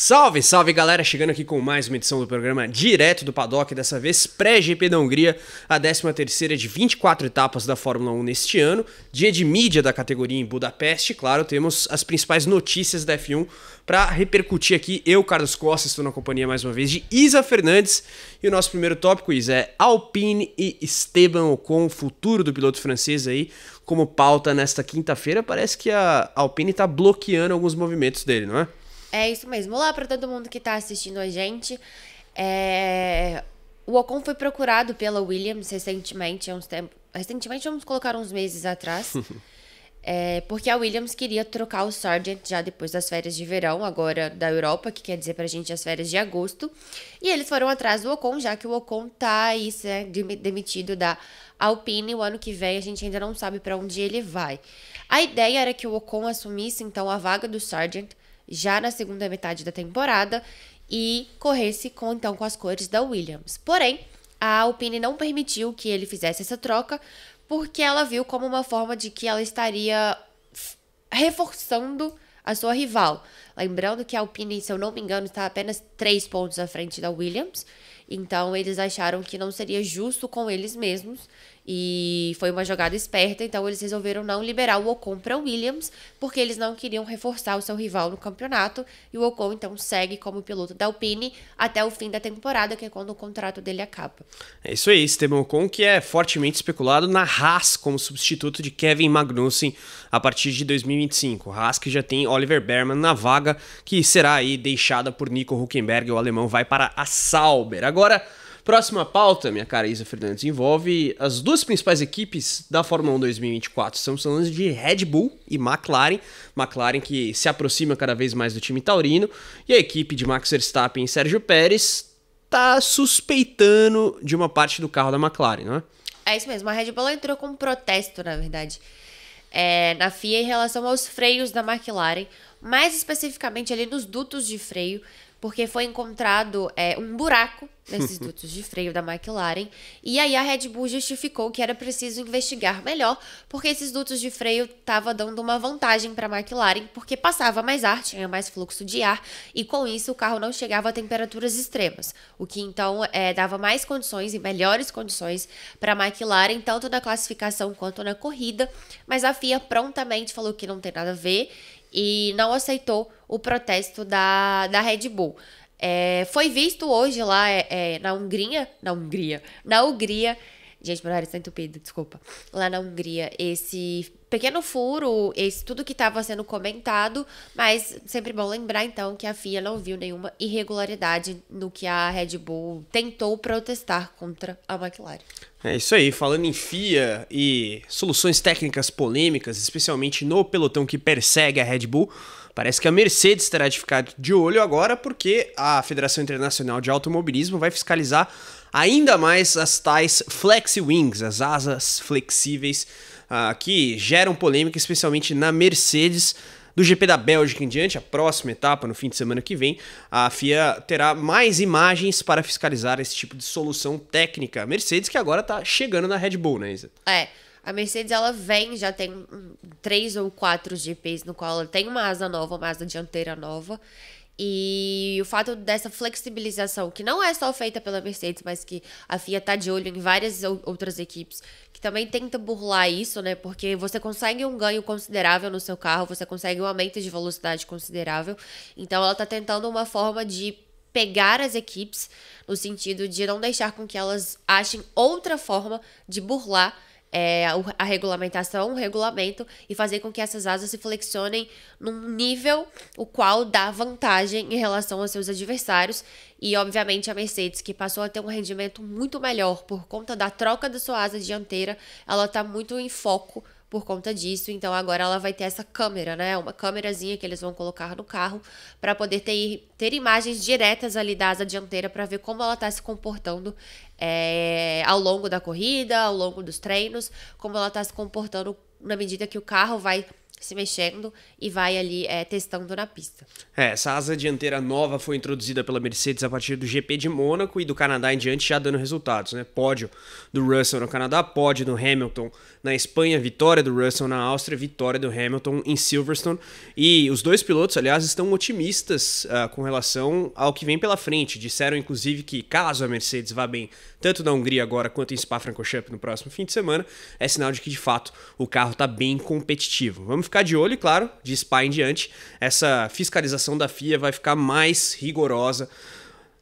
Salve, salve galera, chegando aqui com mais uma edição do programa direto do paddock, dessa vez pré-GP da Hungria, a 13ª de 24 etapas da Fórmula 1 neste ano, dia de mídia da categoria em Budapeste, claro, temos as principais notícias da F1 para repercutir aqui. Eu, Carlos Costa, estou na companhia mais uma vez de Isa Fernandes, e o nosso primeiro tópico, Isa, é Alpine e Esteban Ocon, o futuro do piloto francês aí, como pauta nesta quinta-feira, parece que a Alpine está bloqueando alguns movimentos dele, não é? É isso mesmo. Olá para todo mundo que está assistindo a gente. É... O Ocon foi procurado pela Williams recentemente, há uns tempos. Recentemente, vamos colocar uns meses atrás. é... porque a Williams queria trocar o Sargent já depois das férias de verão, agora da Europa, que quer dizer a gente as férias de agosto. E eles foram atrás do Ocon, já que o Ocon está aí, né, demitido da Alpine. O ano que vem a gente ainda não sabe para onde ele vai. A ideia era que o Ocon assumisse então a vaga do Sargent já na segunda metade da temporada e corresse com então com as cores da Williams. Porém, a Alpine não permitiu que ele fizesse essa troca porque ela viu como uma forma de que ela estaria reforçando a sua rival. Lembrando que a Alpine, se eu não me engano, está apenas três pontos à frente da Williams. Então eles acharam que não seria justo com eles mesmos e foi uma jogada esperta, então eles resolveram não liberar o Ocon para a Williams, porque eles não queriam reforçar o seu rival no campeonato, e o Ocon então segue como piloto da Alpine até o fim da temporada, que é quando o contrato dele acaba. É isso aí, Esteban Ocon, que é fortemente especulado na Haas como substituto de Kevin Magnussen a partir de 2025. Haas que já tem Oliver Berman na vaga vaga que será aí deixada por Nico Huckenberg, o alemão vai para a Sauber. Agora, próxima pauta, minha cara Isa Fernandes, envolve as duas principais equipes da Fórmula 1 2024. os falando de Red Bull e McLaren. McLaren que se aproxima cada vez mais do time taurino e a equipe de Max Verstappen e Sérgio Pérez tá suspeitando de uma parte do carro da McLaren, não é? É isso mesmo, a Red Bull entrou com um protesto, na verdade, é, na FIA em relação aos freios da McLaren mais especificamente ali nos dutos de freio, porque foi encontrado é, um buraco nesses dutos de freio da McLaren. E aí a Red Bull justificou que era preciso investigar melhor, porque esses dutos de freio estavam dando uma vantagem para a McLaren, porque passava mais ar, tinha mais fluxo de ar, e com isso o carro não chegava a temperaturas extremas, o que então é, dava mais condições e melhores condições para a McLaren, tanto na classificação quanto na corrida. Mas a FIA prontamente falou que não tem nada a ver e não aceitou o protesto da, da Red Bull. É, foi visto hoje lá é, é, na Hungria, na Hungria, na Hungria, Gente, meu nariz tá entupido, desculpa. Lá na Hungria, esse pequeno furo, esse tudo que estava sendo comentado, mas sempre bom lembrar então que a FIA não viu nenhuma irregularidade no que a Red Bull tentou protestar contra a McLaren. É isso aí, falando em FIA e soluções técnicas polêmicas, especialmente no pelotão que persegue a Red Bull, Parece que a Mercedes terá de ficar de olho agora, porque a Federação Internacional de Automobilismo vai fiscalizar ainda mais as tais flex Wings, as asas flexíveis, uh, que geram polêmica, especialmente na Mercedes. Do GP da Bélgica em diante, a próxima etapa, no fim de semana que vem, a FIA terá mais imagens para fiscalizar esse tipo de solução técnica. Mercedes, que agora está chegando na Red Bull, né, Isa? É. A Mercedes ela vem, já tem três ou quatro GPs no qual ela tem uma asa nova, uma asa dianteira nova. E o fato dessa flexibilização, que não é só feita pela Mercedes, mas que a FIA tá de olho em várias outras equipes, que também tenta burlar isso, né? Porque você consegue um ganho considerável no seu carro, você consegue um aumento de velocidade considerável. Então ela tá tentando uma forma de pegar as equipes, no sentido de não deixar com que elas achem outra forma de burlar é, a regulamentação, o regulamento e fazer com que essas asas se flexionem num nível o qual dá vantagem em relação aos seus adversários. E, obviamente, a Mercedes, que passou a ter um rendimento muito melhor por conta da troca da sua asa dianteira, ela está muito em foco por conta disso. Então agora ela vai ter essa câmera, né? Uma câmerazinha que eles vão colocar no carro para poder ter, ter imagens diretas ali da asa dianteira para ver como ela está se comportando é, ao longo da corrida, ao longo dos treinos, como ela está se comportando na medida que o carro vai se mexendo e vai ali é, testando na pista. É, essa asa dianteira nova foi introduzida pela Mercedes a partir do GP de Mônaco e do Canadá em diante já dando resultados, né? Pódio do Russell no Canadá, pódio do Hamilton na Espanha, vitória do Russell na Áustria, vitória do Hamilton em Silverstone. E os dois pilotos, aliás, estão otimistas uh, com relação ao que vem pela frente. Disseram, inclusive, que caso a Mercedes vá bem tanto na Hungria agora quanto em Spa-Francorchamps no próximo fim de semana, é sinal de que, de fato, o carro está bem competitivo. Vamos ficar de olho, e claro, de SPA em diante, essa fiscalização da FIA vai ficar mais rigorosa.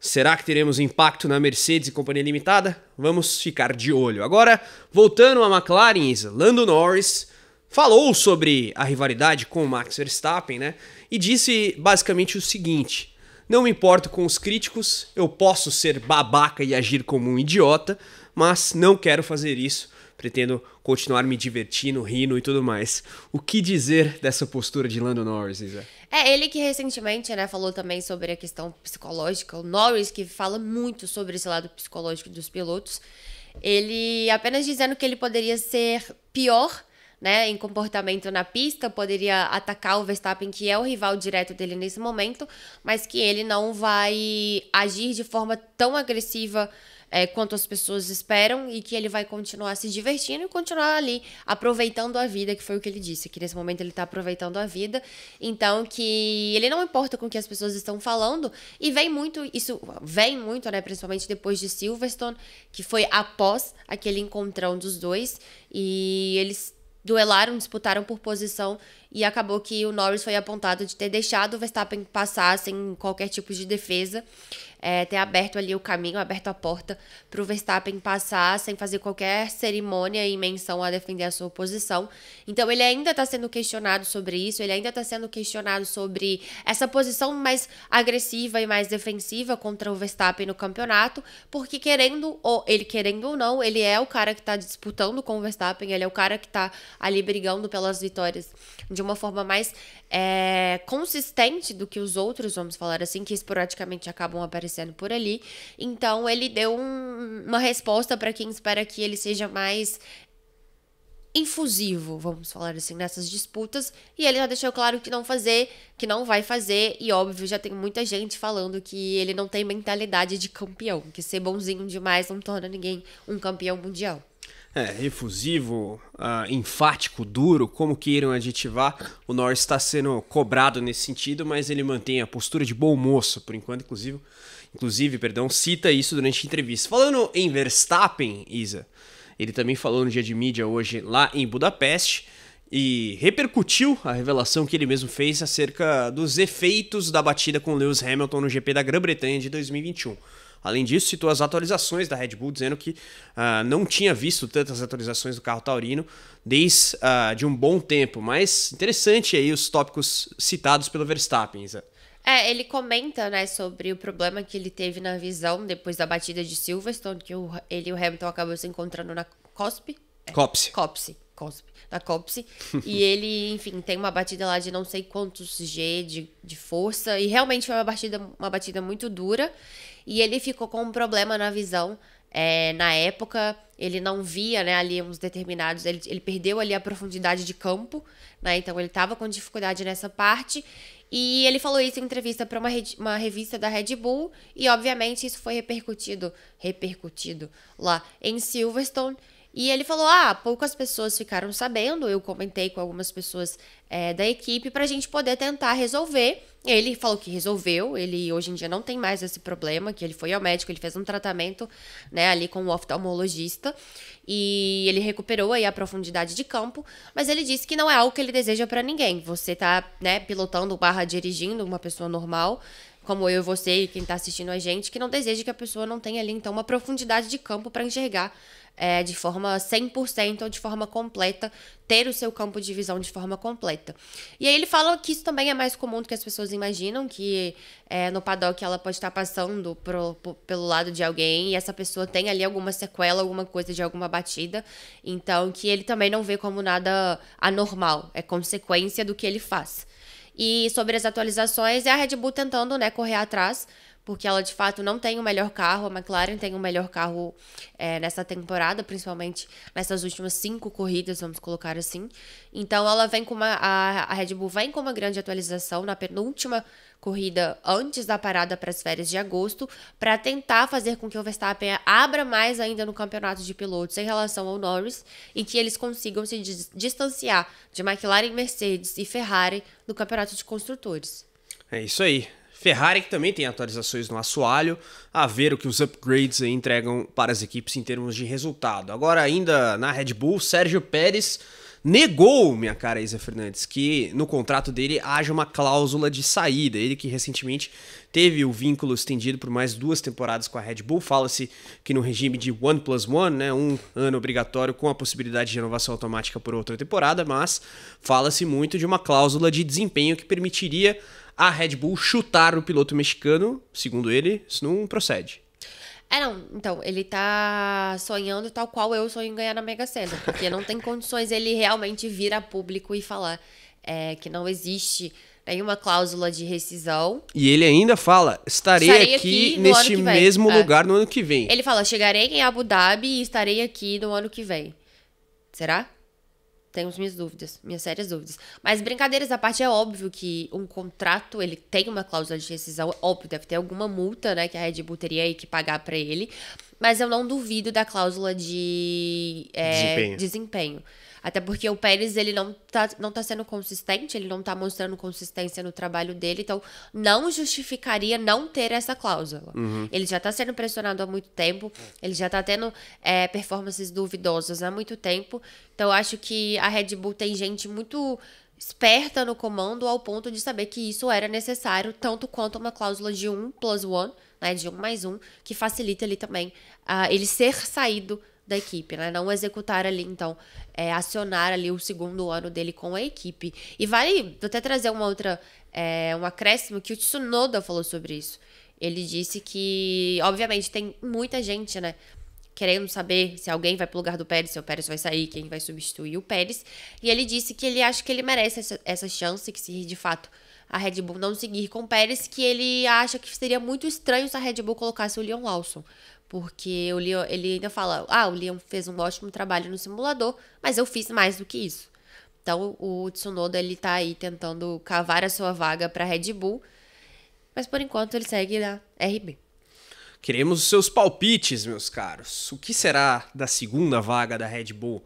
Será que teremos impacto na Mercedes e Companhia Limitada? Vamos ficar de olho. Agora, voltando à McLaren, Lando Norris falou sobre a rivalidade com o Max Verstappen, né? E disse basicamente o seguinte: Não me importo com os críticos, eu posso ser babaca e agir como um idiota, mas não quero fazer isso. Pretendo continuar me divertindo, rindo e tudo mais. O que dizer dessa postura de Lando Norris, Isa? É, ele que recentemente, né, falou também sobre a questão psicológica, o Norris que fala muito sobre esse lado psicológico dos pilotos. Ele apenas dizendo que ele poderia ser pior né, em comportamento na pista, poderia atacar o Verstappen, que é o rival direto dele nesse momento, mas que ele não vai agir de forma tão agressiva é, quanto as pessoas esperam e que ele vai continuar se divertindo e continuar ali aproveitando a vida, que foi o que ele disse, que nesse momento ele está aproveitando a vida. Então que ele não importa com o que as pessoas estão falando e vem muito isso vem muito, né, principalmente depois de Silverstone, que foi após aquele encontrão dos dois e eles duelaram, disputaram por posição e acabou que o Norris foi apontado de ter deixado o Verstappen passar sem qualquer tipo de defesa é, ter aberto ali o caminho, aberto a porta para o Verstappen passar sem fazer qualquer cerimônia e menção a defender a sua posição. Então ele ainda está sendo questionado sobre isso, ele ainda está sendo questionado sobre essa posição mais agressiva e mais defensiva contra o Verstappen no campeonato, porque querendo ou ele querendo ou não, ele é o cara que está disputando com o Verstappen, ele é o cara que está ali brigando pelas vitórias de uma forma mais é, consistente do que os outros, vamos falar assim, que esporadicamente acabam aparecendo acontecendo por ali. Então ele deu um, uma resposta para quem espera que ele seja mais infusivo, vamos falar assim, nessas disputas, e ele já deixou claro que não fazer, que não vai fazer, e óbvio, já tem muita gente falando que ele não tem mentalidade de campeão, que ser bonzinho demais não torna ninguém um campeão mundial. É, efusivo, uh, enfático, duro, como queiram aditivar, o Norris está sendo cobrado nesse sentido, mas ele mantém a postura de bom moço, por enquanto, inclusive, inclusive perdão, cita isso durante a entrevista. Falando em Verstappen, Isa, ele também falou no dia de mídia hoje lá em Budapeste, e repercutiu a revelação que ele mesmo fez acerca dos efeitos da batida com Lewis Hamilton no GP da Grã-Bretanha de 2021. Além disso, citou as atualizações da Red Bull, dizendo que uh, não tinha visto tantas atualizações do carro taurino desde uh, de um bom tempo. Mas interessante aí os tópicos citados pelo Verstappen. É, ele comenta, né, sobre o problema que ele teve na visão depois da batida de Silverstone, que o, ele e o Hamilton acabou se encontrando na Copse. É, COPSE. COPSE. da COPSE. e ele, enfim, tem uma batida lá de não sei quantos G de, de força. E realmente foi uma batida, uma batida muito dura. E ele ficou com um problema na visão. É, na época, ele não via né, ali uns determinados. Ele, ele perdeu ali a profundidade de campo, né? Então ele estava com dificuldade nessa parte. E ele falou isso em entrevista para uma, uma revista da Red Bull. E obviamente isso foi repercutido, repercutido lá em Silverstone. E ele falou: ah, poucas pessoas ficaram sabendo. Eu comentei com algumas pessoas é, da equipe para a gente poder tentar resolver. Ele falou que resolveu, ele hoje em dia não tem mais esse problema, que ele foi ao médico, ele fez um tratamento, né, ali com o oftalmologista e ele recuperou aí a profundidade de campo, mas ele disse que não é algo que ele deseja para ninguém. Você tá, né, pilotando barra dirigindo uma pessoa normal, como eu e você e quem está assistindo a gente, que não deseja que a pessoa não tenha ali, então, uma profundidade de campo para enxergar é, de forma 100% ou de forma completa, ter o seu campo de visão de forma completa. E aí ele fala que isso também é mais comum do que as pessoas imaginam, que é, no paddock ela pode estar tá passando pro, pro, pelo lado de alguém e essa pessoa tem ali alguma sequela, alguma coisa de alguma batida, então que ele também não vê como nada anormal, é consequência do que ele faz. E sobre as atualizações, é a Red Bull tentando né, correr atrás porque ela de fato não tem o melhor carro. A McLaren tem o melhor carro é, nessa temporada, principalmente nessas últimas cinco corridas, vamos colocar assim. Então ela vem com uma. A, a Red Bull vem com uma grande atualização na penúltima corrida antes da parada para as férias de agosto, para tentar fazer com que o Verstappen abra mais ainda no campeonato de pilotos em relação ao Norris e que eles consigam se distanciar de McLaren, Mercedes e Ferrari no campeonato de construtores. É isso aí. Ferrari que também tem atualizações no assoalho, a ver o que os upgrades entregam para as equipes em termos de resultado. Agora, ainda na Red Bull, Sérgio Pérez negou, minha cara Isa Fernandes, que no contrato dele haja uma cláusula de saída. Ele que recentemente teve o vínculo estendido por mais duas temporadas com a Red Bull. Fala-se que no regime de One Plus One, né, um ano obrigatório com a possibilidade de renovação automática por outra temporada, mas fala-se muito de uma cláusula de desempenho que permitiria a Red Bull chutar o piloto mexicano, segundo ele, isso não procede. É, não. Então, ele tá sonhando tal qual eu sonho em ganhar na Mega Sena. Porque não tem condições ele realmente vir a público e falar é, que não existe nenhuma cláusula de rescisão. E ele ainda fala: estarei, estarei aqui, aqui neste mesmo é. lugar no ano que vem. Ele fala: chegarei em Abu Dhabi e estarei aqui no ano que vem. Será? tenho as minhas dúvidas, minhas sérias dúvidas. Mas brincadeiras à parte, é óbvio que um contrato, ele tem uma cláusula de rescisão, é óbvio, deve ter alguma multa, né, que a Red Bull teria que pagar para ele, mas eu não duvido da cláusula de é, desempenho. desempenho. Até porque o Pérez, ele não tá, não tá sendo consistente, ele não tá mostrando consistência no trabalho dele, então não justificaria não ter essa cláusula. Uhum. Ele já tá sendo pressionado há muito tempo, ele já tá tendo é, performances duvidosas há muito tempo, então acho que a Red Bull tem gente muito esperta no comando ao ponto de saber que isso era necessário, tanto quanto uma cláusula de 1 um plus 1, né, de 1 um mais 1, um, que facilita ele também uh, ele ser saído da equipe, né? Não executar ali, então, é, acionar ali o segundo ano dele com a equipe. E vale até trazer uma outra, é, um acréscimo que o Tsunoda falou sobre isso. Ele disse que, obviamente, tem muita gente, né? Querendo saber se alguém vai pro lugar do Pérez, se o Pérez vai sair, quem vai substituir o Pérez. E ele disse que ele acha que ele merece essa, essa chance, que se de fato a Red Bull não seguir com o Pérez, que ele acha que seria muito estranho se a Red Bull colocasse o Leon Lawson. Porque o Leon, ele ainda fala, ah, o Leon fez um ótimo trabalho no simulador, mas eu fiz mais do que isso. Então o Tsunoda ele tá aí tentando cavar a sua vaga para Red Bull, mas por enquanto ele segue na RB. Queremos os seus palpites, meus caros. O que será da segunda vaga da Red Bull?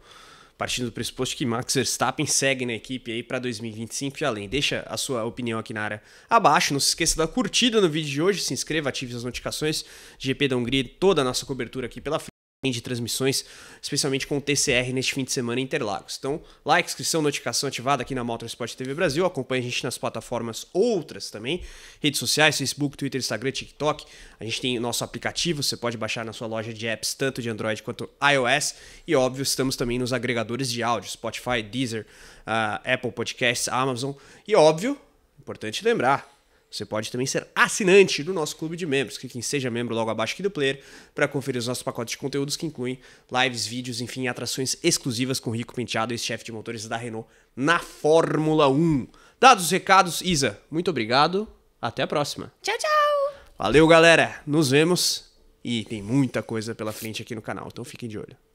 partindo do pressuposto que Max Verstappen segue na equipe aí para 2025 e além. Deixa a sua opinião aqui na área abaixo. Não se esqueça da curtida no vídeo de hoje, se inscreva, ative as notificações. GP da Hungria, toda a nossa cobertura aqui pela frente de transmissões, especialmente com o TCR neste fim de semana em Interlagos. Então, like, inscrição, notificação ativada aqui na Motorsport TV Brasil. Acompanhe a gente nas plataformas outras também, redes sociais, Facebook, Twitter, Instagram, TikTok. A gente tem nosso aplicativo, você pode baixar na sua loja de apps, tanto de Android quanto iOS. E, óbvio, estamos também nos agregadores de áudio, Spotify, Deezer, uh, Apple Podcasts, Amazon. E, óbvio, importante lembrar, você pode também ser assinante do nosso clube de membros. Clique em Seja Membro logo abaixo aqui do player para conferir os nossos pacotes de conteúdos que incluem lives, vídeos, enfim, atrações exclusivas com Rico Penteado, ex-chefe de motores da Renault na Fórmula 1. Dados os recados, Isa, muito obrigado. Até a próxima. Tchau, tchau. Valeu, galera. Nos vemos. E tem muita coisa pela frente aqui no canal, então fiquem de olho.